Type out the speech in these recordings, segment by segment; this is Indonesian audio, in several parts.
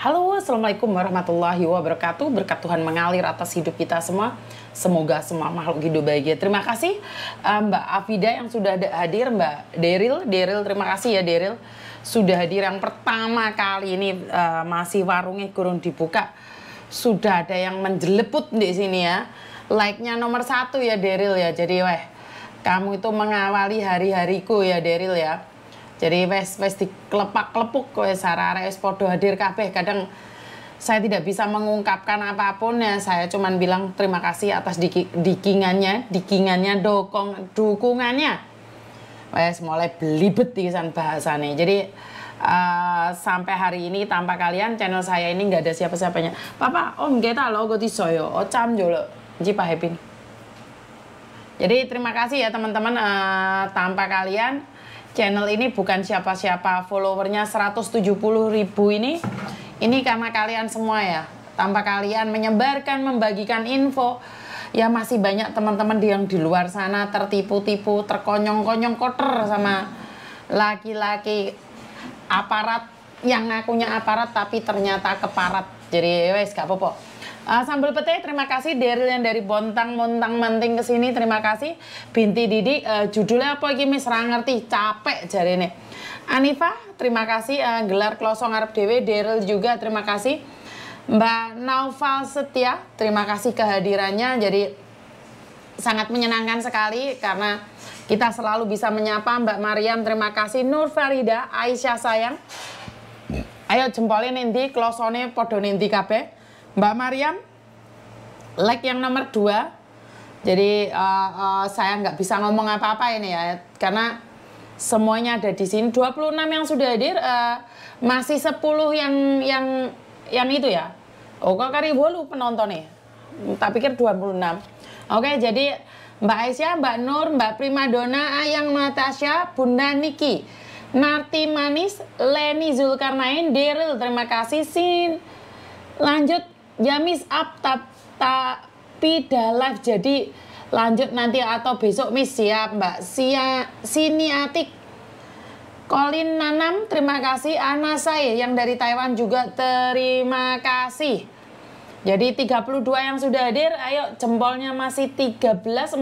Halo, Assalamualaikum warahmatullahi wabarakatuh. Berkat Tuhan mengalir atas hidup kita semua. Semoga semua makhluk hidup bahagia. Terima kasih eh, Mbak Afida yang sudah hadir, Mbak Deril. Deril, terima kasih ya Deril. Sudah hadir yang pertama kali ini eh, masih warungnya kurun dibuka. Sudah ada yang menjeleput di sini ya. Like-nya nomor satu ya Deril ya. Jadi weh, kamu itu mengawali hari-hariku ya Deril ya jadi wes wes di kelepak kelepuk kowe sarare wes podo hadir kabeh kadang saya tidak bisa mengungkapkan apapun ya saya cuman bilang terima kasih atas dikingannya dikingannya dokong dukungannya wes mulai belibet di sana bahasane jadi uh, sampai hari ini tanpa kalian channel saya ini nggak ada siapa-siapanya papa om kita lo gue soyo ocam jolo jipa happy jadi terima kasih ya teman-teman uh, tanpa kalian channel ini bukan siapa-siapa followernya 170 ribu ini ini karena kalian semua ya tanpa kalian menyebarkan membagikan info ya masih banyak teman-teman yang di luar sana tertipu-tipu terkonyong-konyong koter sama laki-laki aparat yang ngakunya aparat tapi ternyata keparat jadi wes gak apa-apa Uh, sambal pete terima kasih Daryl yang dari Bontang Montang Manting ke sini terima kasih. Binti Didi uh, judulnya apa iki Misra ngerti capek ini. Anifa terima kasih uh, gelar klosong Arab Dewi, Daryl juga terima kasih. Mbak Naufal Setia terima kasih kehadirannya jadi sangat menyenangkan sekali karena kita selalu bisa menyapa Mbak Mariam terima kasih Nur Farida Aisyah sayang ya. Ayo jempolin nanti klosone podo nanti kabeh Mbak Mariam, like yang nomor dua. Jadi uh, uh, saya nggak bisa ngomong apa-apa ini ya, karena semuanya ada di sini. 26 yang sudah hadir, uh, masih 10 yang yang yang itu ya. Oh, kok tapi penontonnya? Tapi pikir 26. Oke, jadi Mbak Aisyah, Mbak Nur, Mbak prima Primadona, Ayang Natasha, Bunda Niki, Narti Manis, Leni Zulkarnain, Deril, terima kasih Sin. Lanjut ya miss up tap, tapi dah live jadi lanjut nanti atau besok miss siap mbak Sia atik Colin Nanam terima kasih Ana saya yang dari Taiwan juga terima kasih jadi 32 yang sudah hadir ayo jempolnya masih 13 14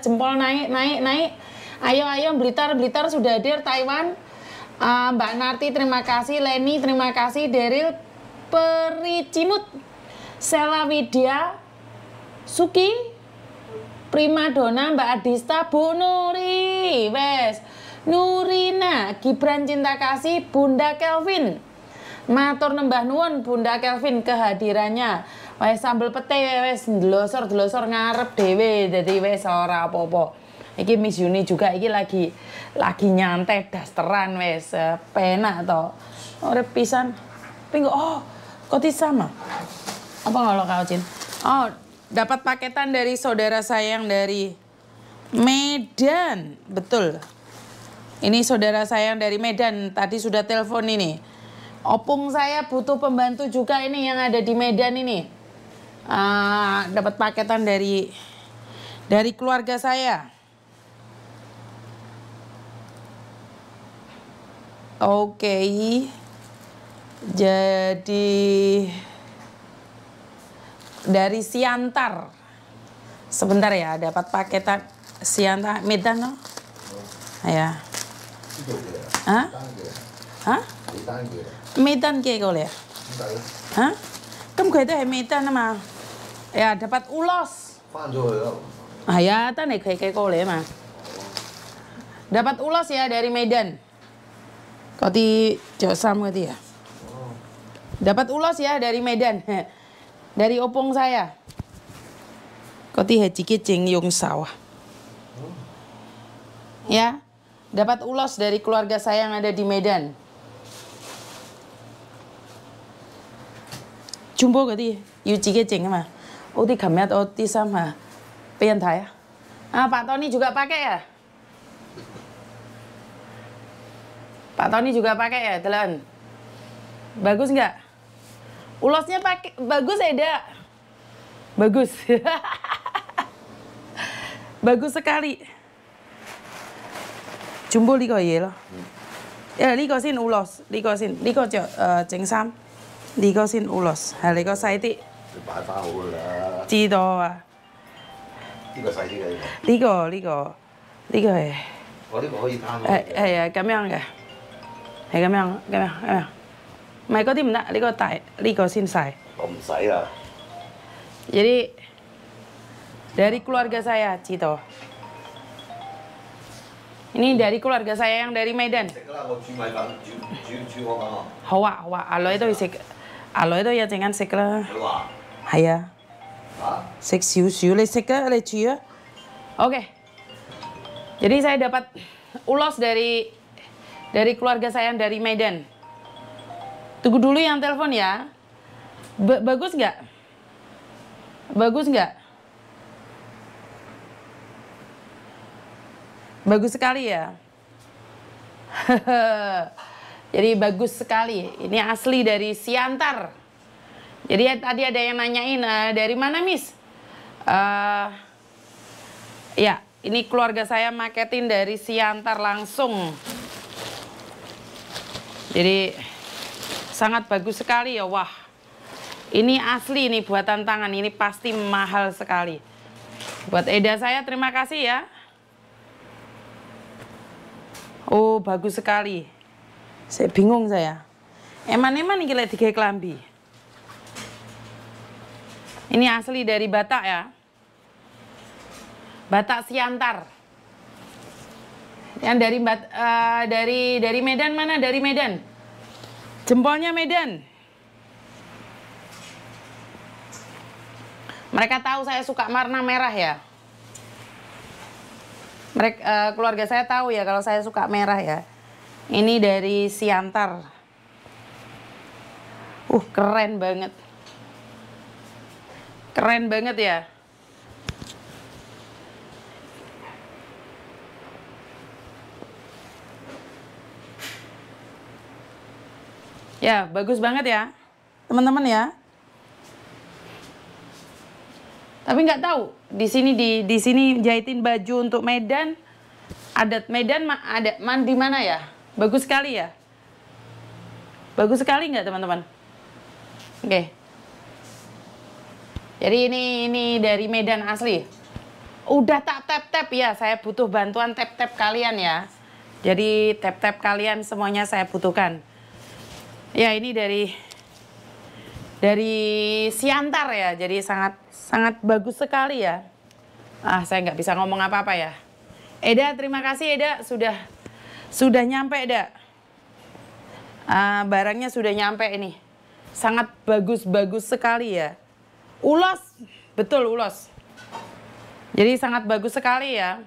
jempol naik naik naik ayo ayo Blitar Blitar sudah hadir Taiwan uh, Mbak Narti terima kasih Leni terima kasih Deril Pericimut Sela Widya, Suki, Dona, Mbak Adista, Bu Nuri, wes, Nurina, Gibran Cinta Kasih, Bunda Kelvin. Matur nembah nuwun Bunda Kelvin kehadirannya. Wes sambel pete wes delosor-delosor ngarep dhewe dadi wes ora apa-apa. Iki Miss Yuni juga iki lagi lagi nyantai dasteran wes eh, penak to. Ora pisan. Pinggo oh, kok sama? Apa kalau lo kawin? Oh, dapat paketan dari saudara saya yang dari Medan. Betul. Ini saudara saya yang dari Medan. Tadi sudah telepon ini. Opung saya butuh pembantu juga ini yang ada di Medan ini. Uh, dapat paketan dari dari keluarga saya. Oke. Okay. Jadi dari Siantar. Sebentar ya, dapat paketan Siantar Medan loh. Ya. Hah? Hah? Medan kayak gue ya. Hah? Kamu kayak itu eh, Medan nama. Ya dapat ulos. Ah ya, tanah kayak kayak gue mah. Dapat ulos ya dari Medan. Kau di Jawa Samudia. Ya? dia. Dapat ulos ya dari Medan. Dari opung saya. Koti heciki cing yung sawah. Oh. Ya, dapat ulos dari keluarga saya yang ada di Medan. Jumbo kati, yu ciki cing mah. Oh, oti kamet oti oh, sama pentai ya. Ah, Pak Tony juga pakai ya? Pak Tony juga pakai ya, telan. Bagus nggak? Ulosnya pakai bagus Eda. Ya, bagus. bagus sekali. Jumbo liko ye ya, lo. Ya liko sin ulos, liko sin, liko jo uh, sin ulos 係你個細啲。你擺翻好佢啦。知道啊。呢個細啲嘅呢個。呢、這個呢、這個呢、這個係。我呢、哦這個可以攤開。係係啊，咁樣嘅，係咁樣咁樣咁樣。jadi dari keluarga saya, Cito. Ini dari keluarga saya yang dari Medan. Hawa, hawa. Alo itu isik. Alo itu ya jangan sik lah. Haya. Sik siu siu le sik le ciu. Oke. Jadi saya dapat ulos dari dari keluarga saya yang dari Medan. Tunggu dulu yang telepon ya. Ba bagus nggak? Bagus nggak? Bagus sekali ya. Jadi bagus sekali. Ini asli dari Siantar. Jadi tadi ada yang nanyain uh, dari mana Miss? Uh, ya, ini keluarga saya marketing dari Siantar langsung. Jadi sangat bagus sekali ya wah ini asli nih buatan tangan ini pasti mahal sekali buat Eda saya terima kasih ya Oh bagus sekali saya bingung saya eman-eman ini kira tiga kelambi ini asli dari Batak ya Batak Siantar yang dari uh, dari dari Medan mana dari Medan Jempolnya Medan. Mereka tahu saya suka warna merah ya. Mereka, uh, eh, keluarga saya tahu ya kalau saya suka merah ya. Ini dari Siantar. Uh, keren banget. Keren banget ya. Ya, bagus banget ya. Teman-teman ya. Tapi nggak tahu, di sini di di sini jahitin baju untuk Medan adat Medan ada mandi mana ya? Bagus sekali ya. Bagus sekali nggak teman-teman? Oke. Jadi ini ini dari Medan asli. Udah tak tap-tap ya, saya butuh bantuan tap-tap kalian ya. Jadi tap-tap kalian semuanya saya butuhkan. Ya ini dari dari Siantar ya, jadi sangat sangat bagus sekali ya. Ah saya nggak bisa ngomong apa-apa ya. Eda terima kasih Eda sudah sudah nyampe Eda. Ah, barangnya sudah nyampe ini. Sangat bagus-bagus sekali ya. Ulos, betul ulos. Jadi sangat bagus sekali ya.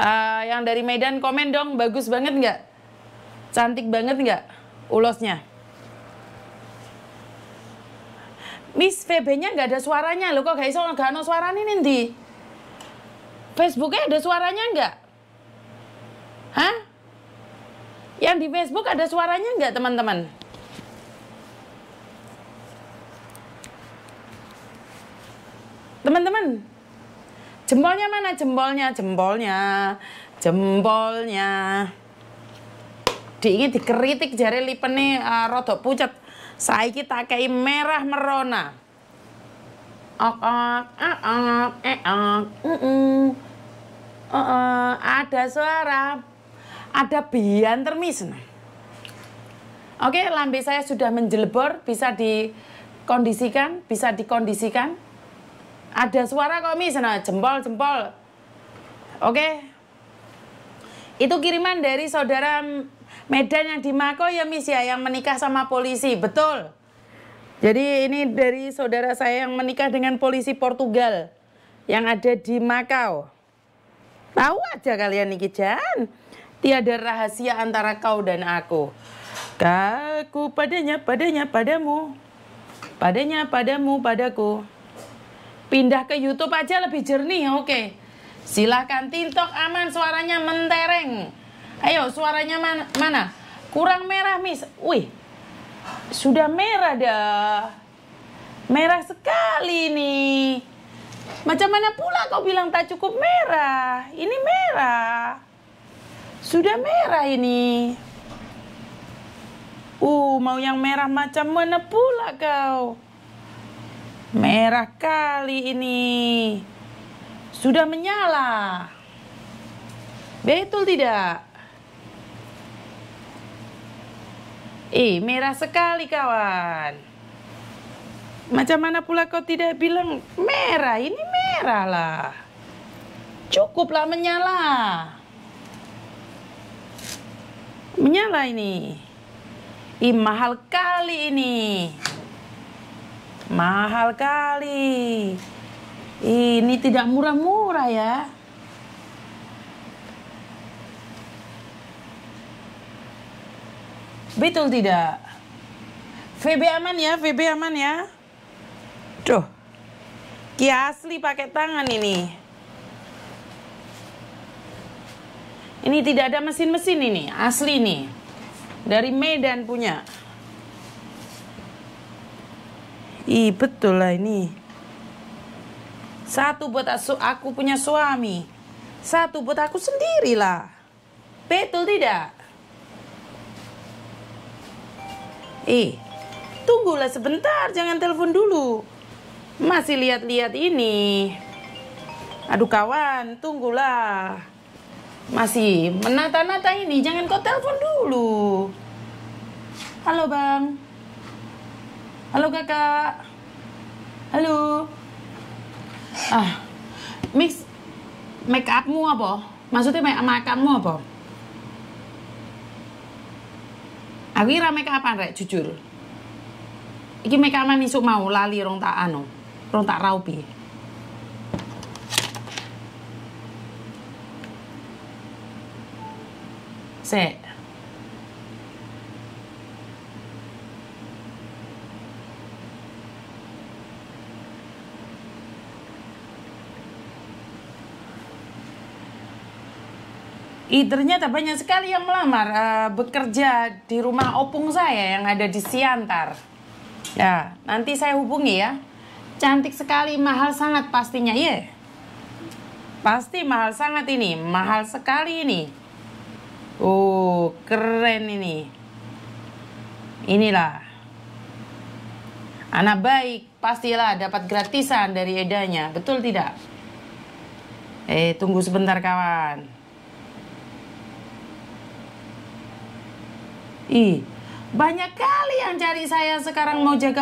Uh, yang dari Medan komen dong, bagus banget nggak? Cantik banget nggak? ulosnya. Miss VB-nya nggak ada suaranya loh kok guys, nggak ada suaranya nih di Facebooknya ada suaranya nggak? Hah? Yang di Facebook ada suaranya nggak teman-teman? Teman-teman, jempolnya mana? Jempolnya, jempolnya, jempolnya diingin dikritik jari lipene uh, e, rodok pucat saiki tak kei merah merona ok ok ok ok eh ok uh mm, -uh. Mm. Uh e, -uh. E, ada suara ada bian termis nah. oke lambe saya sudah menjelebor bisa dikondisikan bisa dikondisikan ada suara kok mis nah jempol jempol oke itu kiriman dari saudara Medan yang di Mako ya Miss ya yang menikah sama polisi, betul. Jadi ini dari saudara saya yang menikah dengan polisi Portugal yang ada di Makau. Tahu aja kalian Niki Jan. Tiada rahasia antara kau dan aku. Kaku padanya, padanya, padamu. Padanya, padamu, padaku. Pindah ke Youtube aja lebih jernih, oke. Okay. Silahkan, tintok aman suaranya mentereng. Ayo suaranya mana? mana? Kurang merah Miss. Wih, sudah merah dah. Merah sekali nih. Macam mana pula kau bilang tak cukup merah? Ini merah. Sudah merah ini. Uh, mau yang merah macam mana pula kau? Merah kali ini. Sudah menyala. Betul tidak? Eh, merah sekali kawan. Macam mana pula kau tidak bilang merah? Ini merah lah. Cukuplah menyala. Menyala ini. Ih, mahal kali ini. Mahal kali. Ini tidak murah-murah ya. Betul tidak? VB aman ya, VB aman ya. Tuh. Ki asli pakai tangan ini. Ini tidak ada mesin-mesin ini, asli ini. Dari Medan punya. Ih, betul lah ini. Satu buat aku punya suami. Satu buat aku sendiri Betul tidak? Eh, tunggulah sebentar, jangan telepon dulu. Masih lihat-lihat ini. Aduh kawan, tunggulah. Masih menata-nata ini, jangan kau telepon dulu. Halo bang. Halo kakak. Halo. Ah, mix make upmu apa? Maksudnya make upmu apa? Aku ora make upan rek jujur. Iki mereka upan isuk mau lali rong tak anu, rong tak raupi. Sik. I, ternyata banyak sekali yang melamar uh, bekerja di rumah opung saya yang ada di Siantar. Ya, nanti saya hubungi ya. Cantik sekali, mahal sangat pastinya, ya. Yeah. Pasti mahal sangat ini, mahal sekali ini. Oh, keren ini. Inilah. Anak baik, pastilah dapat gratisan dari edanya, betul tidak? Eh, tunggu sebentar kawan. Ih, banyak kali yang cari saya sekarang mau jaga